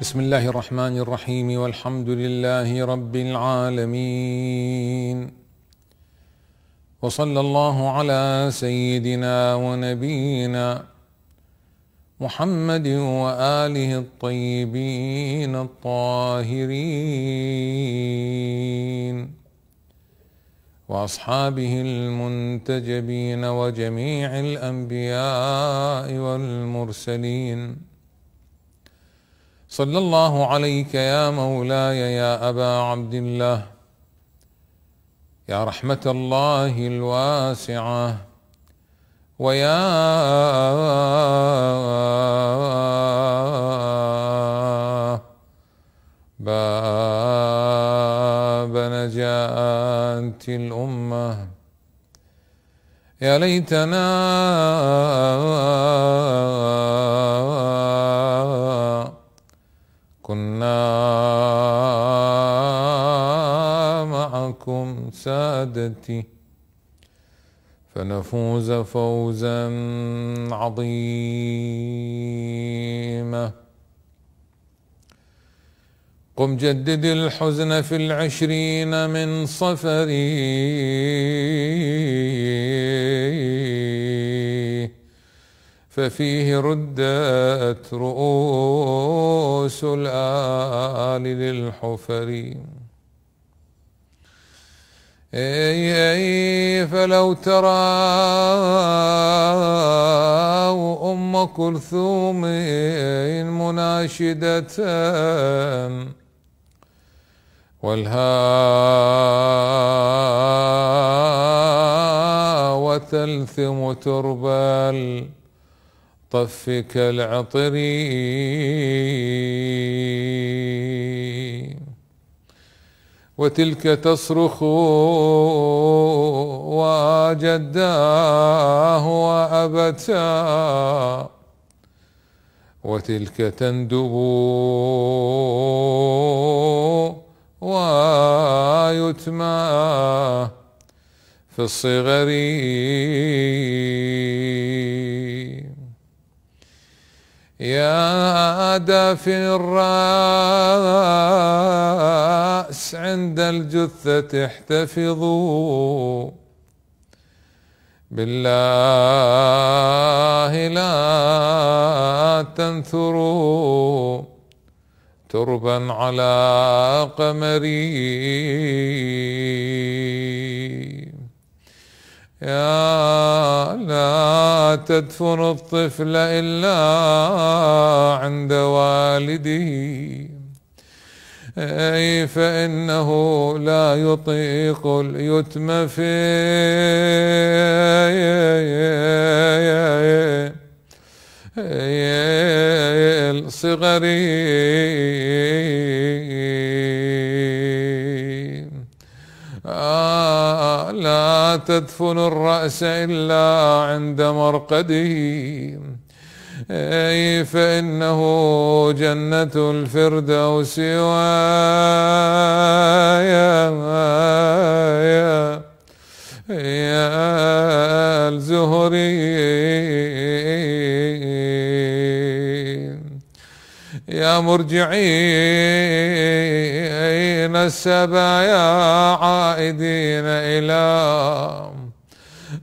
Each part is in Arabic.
بسم الله الرحمن الرحيم والحمد لله رب العالمين وصلى الله على سيدنا ونبينا محمد واله الطيبين الطاهرين واصحابه المنتجبين وجميع الانبياء والمرسلين صلى الله عليك يا مولاي يا ابا عبد الله يا رحمه الله الواسعه ويا باب نجاه الامه يا ليتنا عبادتي فنفوز فوزا عظيما قم جدد الحزن في العشرين من صفري ففيه ردت رؤوس الآل للحفرين أي أي فلو ترى أم كلثوم مناشدة والها وتلثم تربى طفك العطرين وتلك تصرخ وجداه وأبتا وتلك تندب ويتمى في الصغر يا دافي الرأس عند الجثة احتفظوا بالله لا تنثروا تربا على قمري يا لا تدفن الطفل إلا عند والده أي فإنه لا يطيق اليتم في الصغر تدفن الرأس إلا عند مرقده أي فإنه جنة الفردوس ويا يا يا الزهري يا مرجعين من السبايا عائدين إلى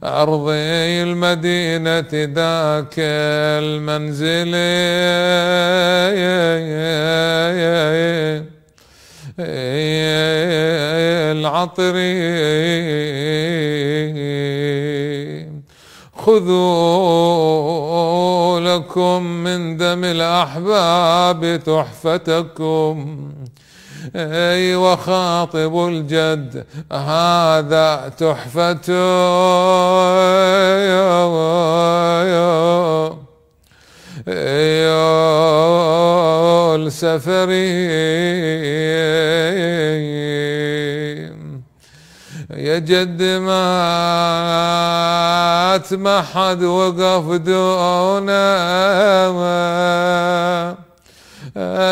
أرض المدينة ذاك المنزل العطري خذوا لكم من دم الأحباب تحفتكم اي وخاطب الجد هذا تحفة يا السفري يا جد مات ما حد وقف دونه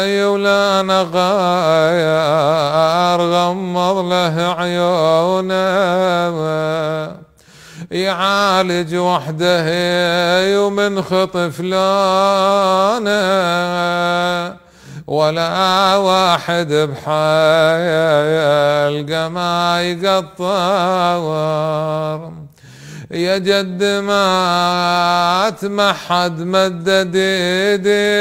يولا انا غاير غمض له عيونه يعالج وحده ومن خطف لونه ولا واحد بحيل ما يقطر يا جد ما اتمحد مدد ايدي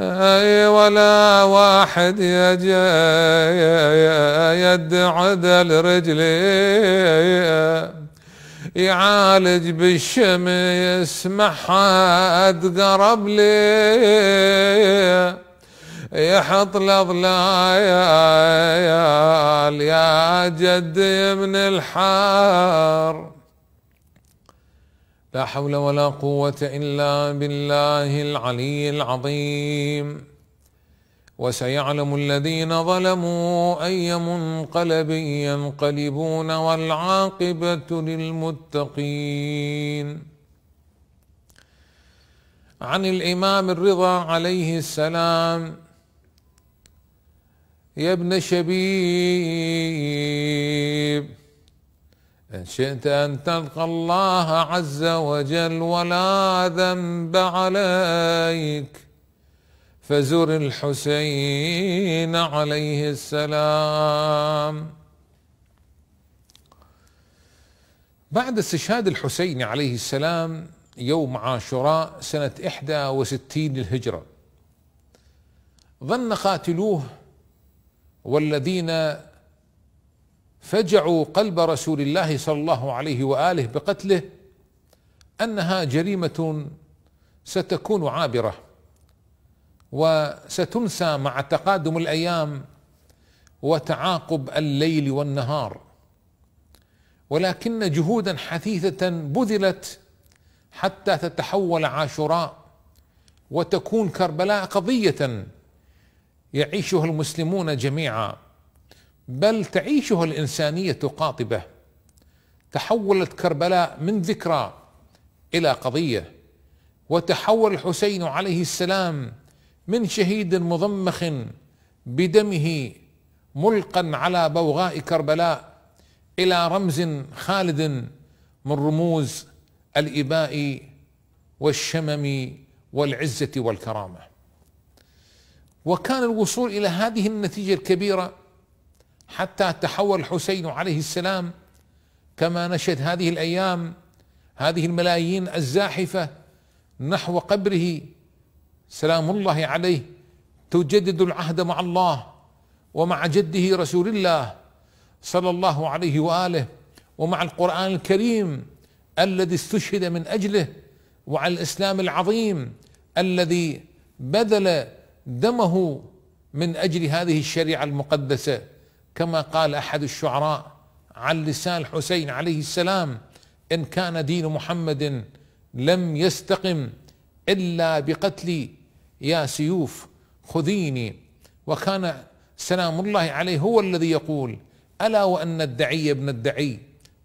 اي ولا واحد يا يد عدل رجلي يعالج بالشمس ما حد قرب لي يحط الاضلال يا جد من الحار لا حول ولا قوة إلا بالله العلي العظيم وسيعلم الذين ظلموا أي منقلب ينقلبون والعاقبة للمتقين عن الإمام الرضا عليه السلام يا ابن شبيب إن شئت أن تلقى الله عز وجل ولا ذنب عليك فزر الحسين عليه السلام بعد استشهاد الحسين عليه السلام يوم عاشوراء سنة 61 للهجرة ظن قاتلوه والذين فجعوا قلب رسول الله صلى الله عليه واله بقتله انها جريمه ستكون عابره وستنسى مع تقادم الايام وتعاقب الليل والنهار ولكن جهودا حثيثه بذلت حتى تتحول عاشوراء وتكون كربلاء قضيه يعيشها المسلمون جميعا بل تعيشها الانسانيه قاطبه تحولت كربلاء من ذكرى الى قضيه وتحول الحسين عليه السلام من شهيد مضمخ بدمه ملقا على بوغاء كربلاء الى رمز خالد من رموز الاباء والشمم والعزه والكرامه وكان الوصول إلى هذه النتيجة الكبيرة حتى تحول الحسين عليه السلام كما نشهد هذه الأيام هذه الملايين الزاحفة نحو قبره سلام الله عليه تجدد العهد مع الله ومع جده رسول الله صلى الله عليه واله ومع القران الكريم الذي استشهد من اجله وعلى الاسلام العظيم الذي بذل دمه من اجل هذه الشريعه المقدسه كما قال احد الشعراء عن لسان الحسين عليه السلام ان كان دين محمد لم يستقم الا بقتلي يا سيوف خذيني وكان سلام الله عليه هو الذي يقول الا وان الدعي ابن الدعي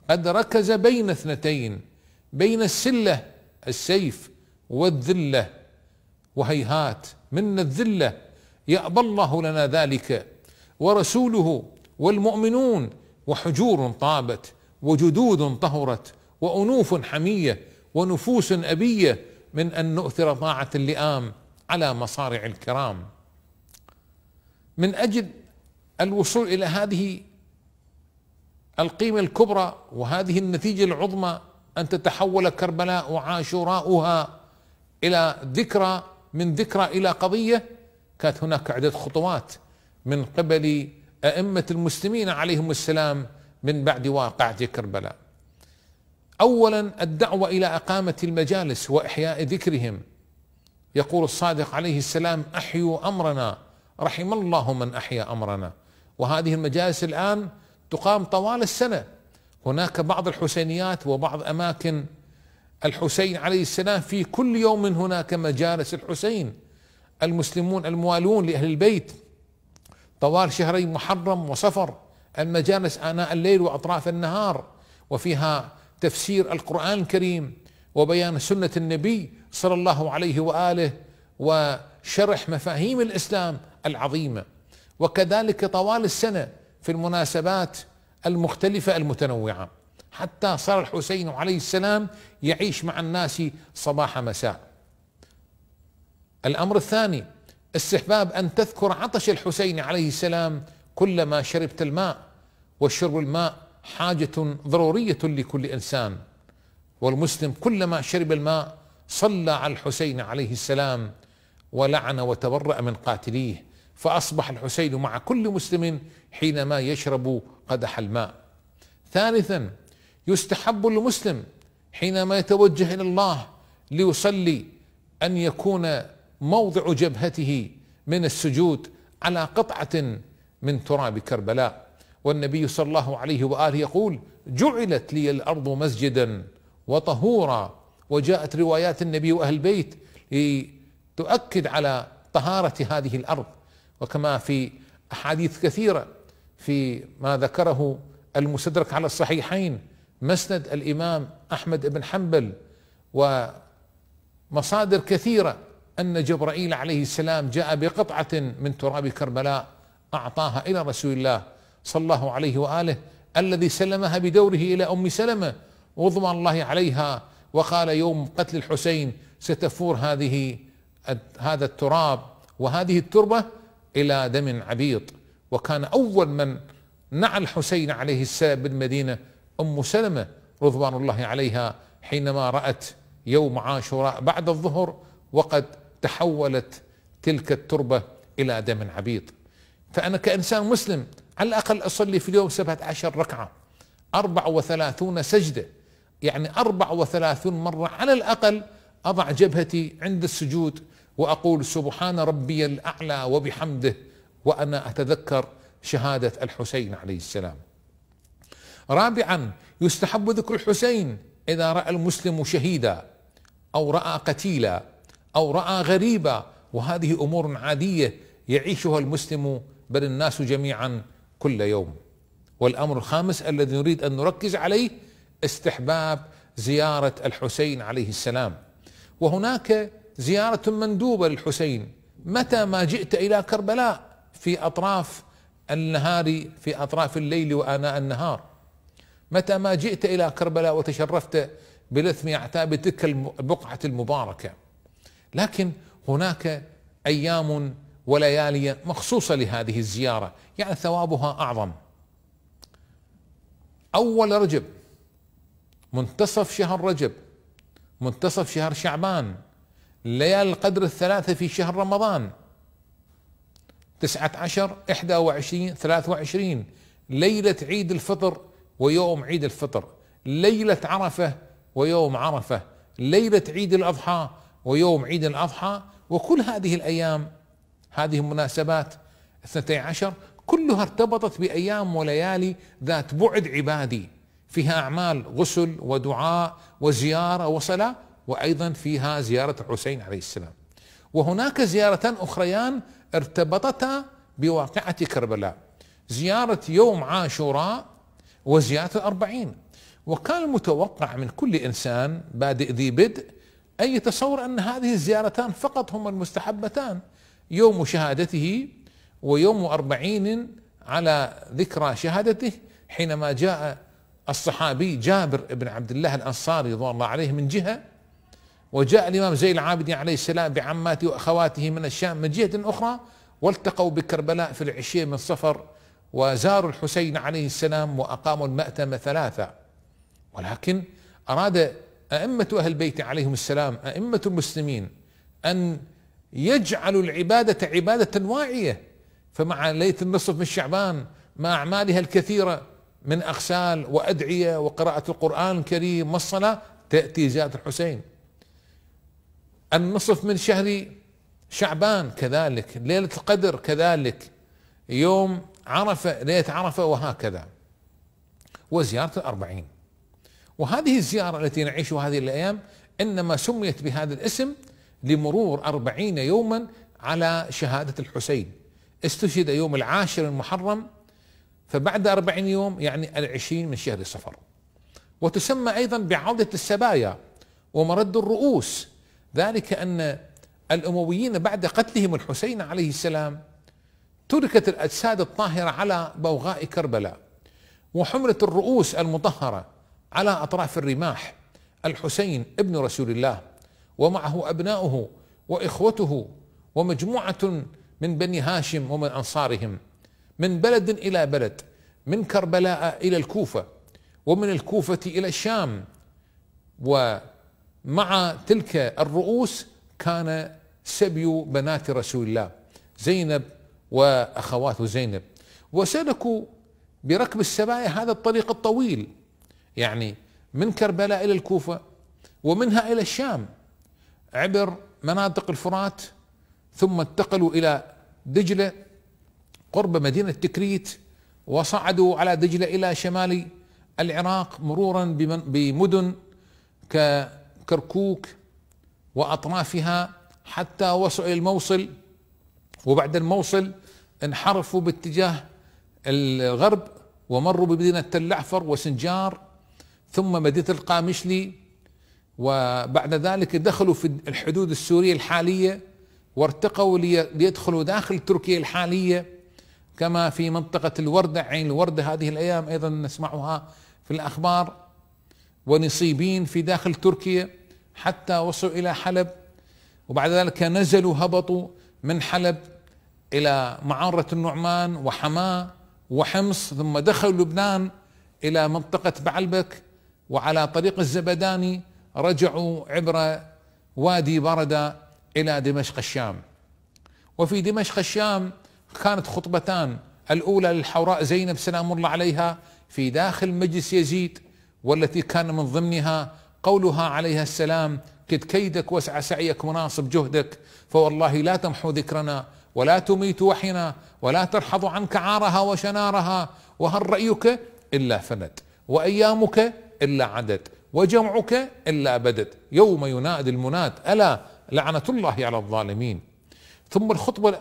قد ركز بين اثنتين بين السله السيف والذله وهيهات من الذله يابى الله لنا ذلك ورسوله والمؤمنون وحجور طابت وجدود طهرت وانوف حميه ونفوس ابيه من ان نؤثر طاعه اللئام على مصارع الكرام من اجل الوصول الى هذه القيمه الكبرى وهذه النتيجه العظمى ان تتحول كربلاء وعاشوراؤها الى ذكرى من ذكرى الى قضيه كانت هناك عده خطوات من قبل ائمه المسلمين عليهم السلام من بعد واقعه كربلاء. اولا الدعوه الى اقامه المجالس واحياء ذكرهم. يقول الصادق عليه السلام احيوا امرنا رحم الله من احيا امرنا وهذه المجالس الان تقام طوال السنه هناك بعض الحسينيات وبعض اماكن الحسين عليه السلام في كل يوم هناك مجالس الحسين المسلمون الموالون لأهل البيت طوال شهري محرم وصفر المجالس آناء الليل وأطراف النهار وفيها تفسير القرآن الكريم وبيان سنة النبي صلى الله عليه وآله وشرح مفاهيم الإسلام العظيمة وكذلك طوال السنة في المناسبات المختلفة المتنوعة حتى صار الحسين عليه السلام يعيش مع الناس صباح مساء الأمر الثاني استحباب أن تذكر عطش الحسين عليه السلام كلما شربت الماء وشرب الماء حاجة ضرورية لكل إنسان والمسلم كلما شرب الماء صلى على الحسين عليه السلام ولعن وتبرأ من قاتليه فأصبح الحسين مع كل مسلم حينما يشرب قدح الماء ثالثا يستحب المسلم حينما يتوجه الى الله ليصلي ان يكون موضع جبهته من السجود على قطعه من تراب كربلاء والنبي صلى الله عليه واله يقول جعلت لي الارض مسجدا وطهورا وجاءت روايات النبي واهل البيت لتؤكد على طهاره هذه الارض وكما في احاديث كثيره في ما ذكره المستدرك على الصحيحين مسند الامام احمد بن حنبل ومصادر كثيره ان جبرائيل عليه السلام جاء بقطعه من تراب كربلاء اعطاها الى رسول الله صلى الله عليه واله الذي سلمها بدوره الى ام سلمه وضم الله عليها وقال يوم قتل الحسين ستفور هذه هذا التراب وهذه التربه الى دم عبيط وكان اول من نعى الحسين عليه السلام بالمدينه أم سلمة رضوان الله عليها حينما رأت يوم عاشوراء بعد الظهر وقد تحولت تلك التربة إلى دم عبيط فأنا كإنسان مسلم على الأقل أصلي في اليوم سبعة عشر ركعة أربع وثلاثون سجدة يعني أربع وثلاثون مرة على الأقل أضع جبهتي عند السجود وأقول سبحان ربي الأعلى وبحمده وأنا أتذكر شهادة الحسين عليه السلام رابعا يستحب ذكر الحسين إذا رأى المسلم شهيدا أو رأى قتيلا أو رأى غريبا وهذه أمور عادية يعيشها المسلم بل الناس جميعا كل يوم والأمر الخامس الذي نريد أن نركز عليه استحباب زيارة الحسين عليه السلام وهناك زيارة مندوبة للحسين متى ما جئت إلى كربلاء في أطراف النهار في أطراف الليل وآناء النهار متى ما جئت إلى كربلاء وتشرفت بلثم أعتاب تلك البقعة المباركة لكن هناك أيام وليالي مخصوصة لهذه الزيارة يعني ثوابها أعظم أول رجب منتصف شهر رجب منتصف شهر شعبان ليالي القدر الثلاثة في شهر رمضان تسعة عشر إحدى وعشرين ثلاثة وعشرين ليلة عيد الفطر ويوم عيد الفطر ليلة عرفة ويوم عرفة ليلة عيد الأضحى ويوم عيد الأضحى وكل هذه الأيام هذه المناسبات 12 كلها ارتبطت بأيام وليالي ذات بعد عبادي فيها أعمال غسل ودعاء وزيارة وصلاة وأيضا فيها زيارة الحسين عليه السلام وهناك زيارتان أخريان ارتبطتا بواقعة كربلاء زيارة يوم عاشوراء وزيادة الأربعين وكان المتوقع من كل إنسان بادئ ذي بدء أن يتصور أن هذه الزيارتان فقط هما المستحبتان يوم شهادته ويوم أربعين على ذكرى شهادته حينما جاء الصحابي جابر بن عبد الله الأنصاري رضوان الله عليه من جهة وجاء الإمام زي العابدين عليه السلام بعماته وأخواته من الشام من جهة أخرى والتقوا بكربلاء في العشية من صفر وزاروا الحسين عليه السلام وأقاموا المأتم ثلاثة ولكن أراد أئمة أهل البيت عليهم السلام أئمة المسلمين أن يجعلوا العبادة عبادة واعية فمع ليلة النصف من شعبان مع أعمالها الكثيرة من أغسال وأدعية وقراءة القرآن الكريم والصلاة تأتي زيارة الحسين النصف من شهر شعبان كذلك ليلة القدر كذلك يوم عرفة ليت عرفه وهكذا وزيارة الأربعين وهذه الزيارة التي نعيشها هذه الأيام إنما سميت بهذا الاسم لمرور أربعين يوما على شهادة الحسين استشهد يوم العاشر المحرم فبعد أربعين يوم يعني العشرين من شهر صفر وتسمى أيضا بعودة السبايا ومرد الرؤوس ذلك أن الأمويين بعد قتلهم الحسين عليه السلام تركت الأجساد الطاهرة على بوغاء كربلاء وحملت الرؤوس المطهرة على أطراف الرماح الحسين ابن رسول الله ومعه أبناؤه وإخوته ومجموعة من بني هاشم ومن أنصارهم من بلد إلى بلد من كربلاء إلى الكوفة ومن الكوفة إلى الشام ومع تلك الرؤوس كان سبي بنات رسول الله زينب وأخواته زينب وسلكوا بركب السبايا هذا الطريق الطويل يعني من كربلاء إلى الكوفة ومنها إلى الشام عبر مناطق الفرات ثم انتقلوا إلى دجلة قرب مدينة تكريت وصعدوا على دجلة إلى شمال العراق مرورا بمدن ككركوك وأطرافها حتى وصلوا إلى الموصل وبعد الموصل انحرفوا باتجاه الغرب ومروا بمدينة تلعفر وسنجار ثم مدينة القامشلي وبعد ذلك دخلوا في الحدود السورية الحالية وارتقوا ليدخلوا داخل تركيا الحالية كما في منطقة الوردة عين الوردة هذه الأيام أيضا نسمعها في الأخبار ونصيبين في داخل تركيا حتى وصلوا إلى حلب وبعد ذلك نزلوا هبطوا من حلب إلى معارة النعمان وحماة وحمص ثم دخلوا لبنان إلى منطقة بعلبك وعلى طريق الزبداني رجعوا عبر وادي بردة إلى دمشق الشام وفي دمشق الشام كانت خطبتان الأولى للحوراء زينب سلام الله عليها في داخل مجلس يزيد والتي كان من ضمنها قولها عليها السلام كد كيدك وسع سعيك وناصب جهدك فوالله لا تمحو ذكرنا ولا تميت وحنا ولا ترحض عنك عارها وشنارها وهل رأيك إلا فنت وأيامك إلا عدت وجمعك إلا بدد يوم ينادي المناد ألا لعنة الله على الظالمين ثم الخطبة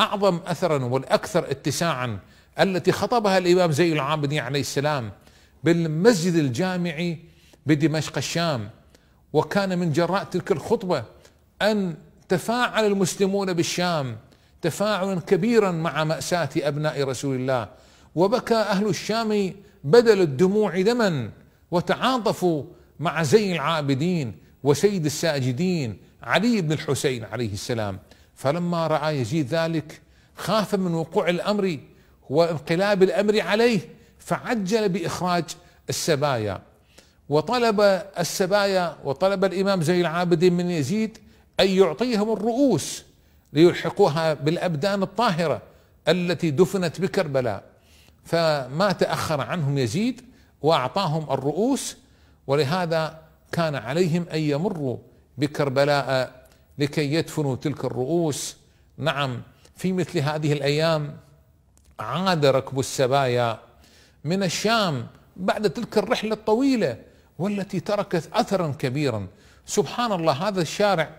الأعظم أثرا والأكثر اتساعا التي خطبها الإمام زي العابدين عليه السلام بالمسجد الجامعي بدمشق الشام وكان من جراء تلك الخطبة أن تفاعل المسلمون بالشام تفاعلا كبيرا مع مأساة أبناء رسول الله وبكى أهل الشام بدل الدموع دما وتعاطفوا مع زي العابدين وسيد الساجدين علي بن الحسين عليه السلام فلما رأى يزيد ذلك خاف من وقوع الأمر وانقلاب الأمر عليه فعجل بإخراج السبايا وطلب السبايا وطلب الإمام زي العابدين من يزيد أن يعطيهم الرؤوس ليلحقوها بالابدان الطاهره التي دفنت بكربلاء فما تاخر عنهم يزيد واعطاهم الرؤوس ولهذا كان عليهم ان يمروا بكربلاء لكي يدفنوا تلك الرؤوس نعم في مثل هذه الايام عاد ركب السبايا من الشام بعد تلك الرحله الطويله والتي تركت اثرا كبيرا سبحان الله هذا الشارع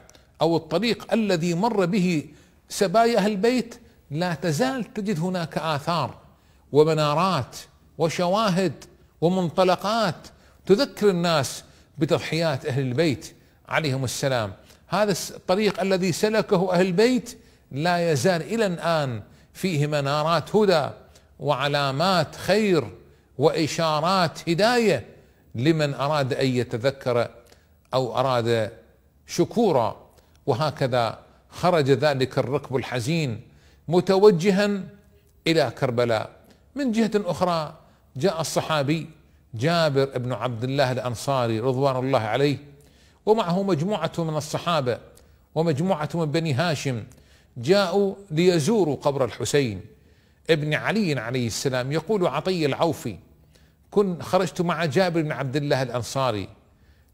او الطريق الذي مر به سبايا اهل البيت لا تزال تجد هناك اثار ومنارات وشواهد ومنطلقات تذكر الناس بتضحيات اهل البيت عليهم السلام هذا الطريق الذي سلكه اهل البيت لا يزال الى الان فيه منارات هدى وعلامات خير واشارات هدايه لمن اراد ان يتذكر او اراد شكورا وهكذا خرج ذلك الركب الحزين متوجها الى كربلاء من جهه اخرى جاء الصحابي جابر بن عبد الله الانصاري رضوان الله عليه ومعه مجموعه من الصحابه ومجموعه من بني هاشم جاءوا ليزوروا قبر الحسين ابن علي عليه السلام يقول عطي العوفي كن خرجت مع جابر بن عبد الله الانصاري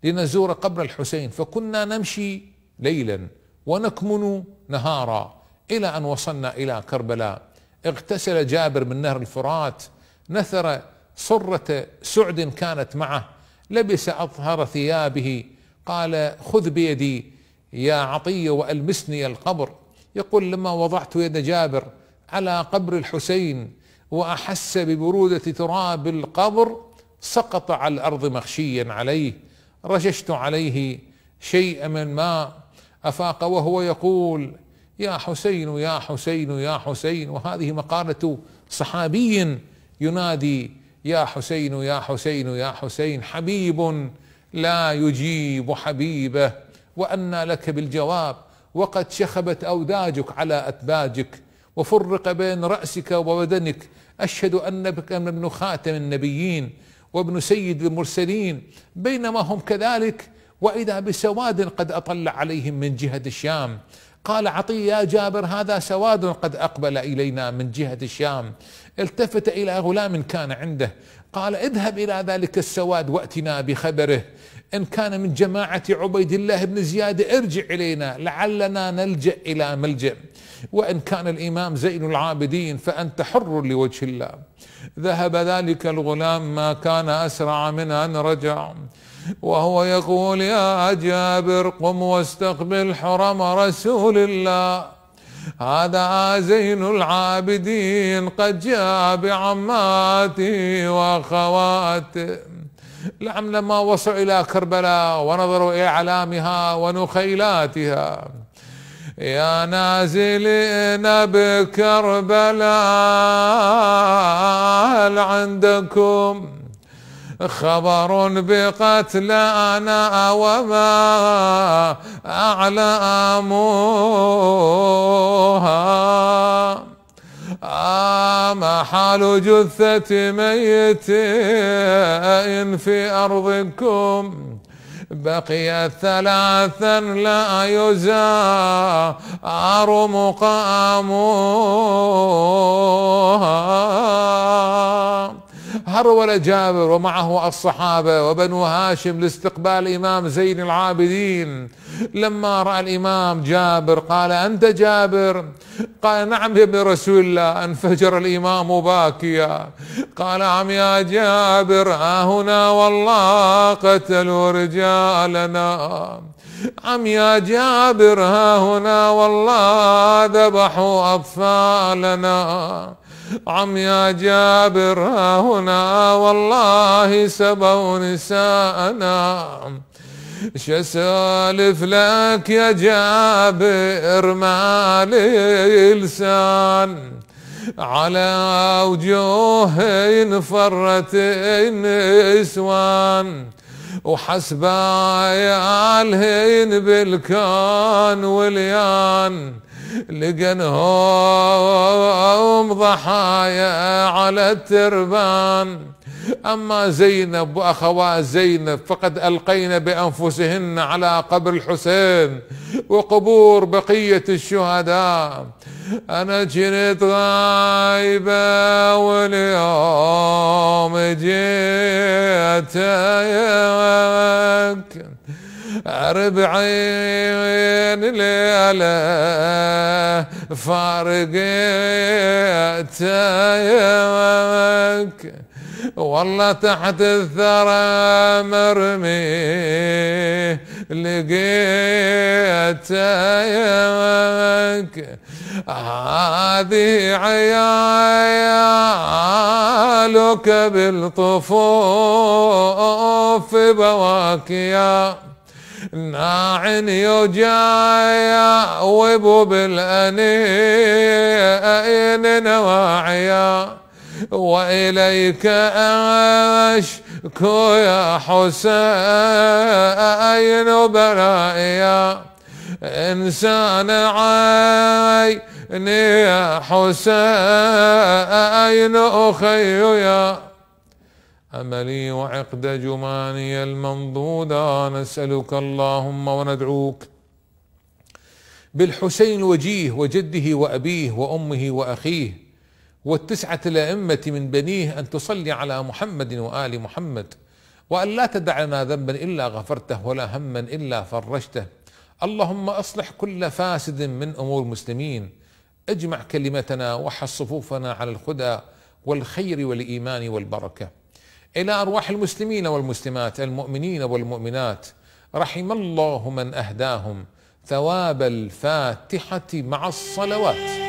لنزور قبر الحسين فكنا نمشي ليلا ونكمن نهارا إلى أن وصلنا إلى كربلاء اغتسل جابر من نهر الفرات نثر صرة سعد كانت معه لبس أطهر ثيابه قال خذ بيدي يا عطية وألمسني القبر يقول لما وضعت يد جابر على قبر الحسين وأحس ببرودة تراب القبر سقط على الأرض مغشيا عليه رششت عليه شيئا من ماء افاق وهو يقول يا حسين يا حسين يا حسين وهذه مقاله صحابي ينادي يا حسين يا حسين يا حسين حبيب لا يجيب حبيبه وانى لك بالجواب وقد شخبت اوداجك على اتباجك وفرق بين راسك وبدنك اشهد انك ابن خاتم النبيين وابن سيد المرسلين بينما هم كذلك واذا بسواد قد اطل عليهم من جهه الشام قال عطي يا جابر هذا سواد قد اقبل الينا من جهه الشام التفت الى غلام كان عنده قال اذهب الى ذلك السواد واتنا بخبره ان كان من جماعه عبيد الله بن زياد ارجع الينا لعلنا نلجا الى ملجا وان كان الامام زين العابدين فانت حر لوجه الله ذهب ذلك الغلام ما كان اسرع من ان رجع وهو يقول يا جابر قم واستقبل حرم رسول الله هذا زين العابدين قد جاء بعماته واخواته لعم لما وصلوا الى كربلاء ونظروا الى اعلامها ونخيلاتها يا نازلين بكربلاء هل عندكم خبر بقتلانا وما أعلامها محال جثة ميت إن في أرضكم بقي ثلاثا لا يزار مقاموها حاول جابر ومعه الصحابة وبنو هاشم لاستقبال إمام زين العابدين لما رأى الإمام جابر قال أنت جابر قال نعم يا ابن رسول الله انفجر الإمام باكيا قال عم يا جابر ها هنا والله قتلوا رجالنا عم يا جابر ها هنا والله ذبحوا أطفالنا عم يا جابر هنا والله سبوا نساءنا شسالف لك يا جابر ما لسان على وجوه فرت النسوان وحسبا الهين بالكان وليان لقنهم ضحايا على التربان أما زينب وأخوات زينب فقد ألقين بأنفسهن على قبر الحسين وقبور بقية الشهداء أنا جنت غايبة واليوم جيتك ربعين ليلة يومك والله تحت الثرى مرمي يومك هذه عيالك بالطفوف بواكيا ناعني وجايا وابو بالأنين نواعيا وإليك أشكو يا حسين برائيا إنسان عاي يا حسين أخي يا أملي وعقد جماني المنضودة نسألك اللهم وندعوك بالحسين الوجيه وجده وأبيه وأمه وأخيه والتسعة الأئمة من بنيه أن تصلي على محمد وآل محمد وأن لا تدع لنا ذنبا إلا غفرته ولا هما إلا فرجته اللهم أصلح كل فاسد من أمور المسلمين اجمع كلمتنا وحص صفوفنا على الهدى والخير والإيمان والبركة إلى أرواح المسلمين والمسلمات المؤمنين والمؤمنات رحم الله من أهداهم ثواب الفاتحة مع الصلوات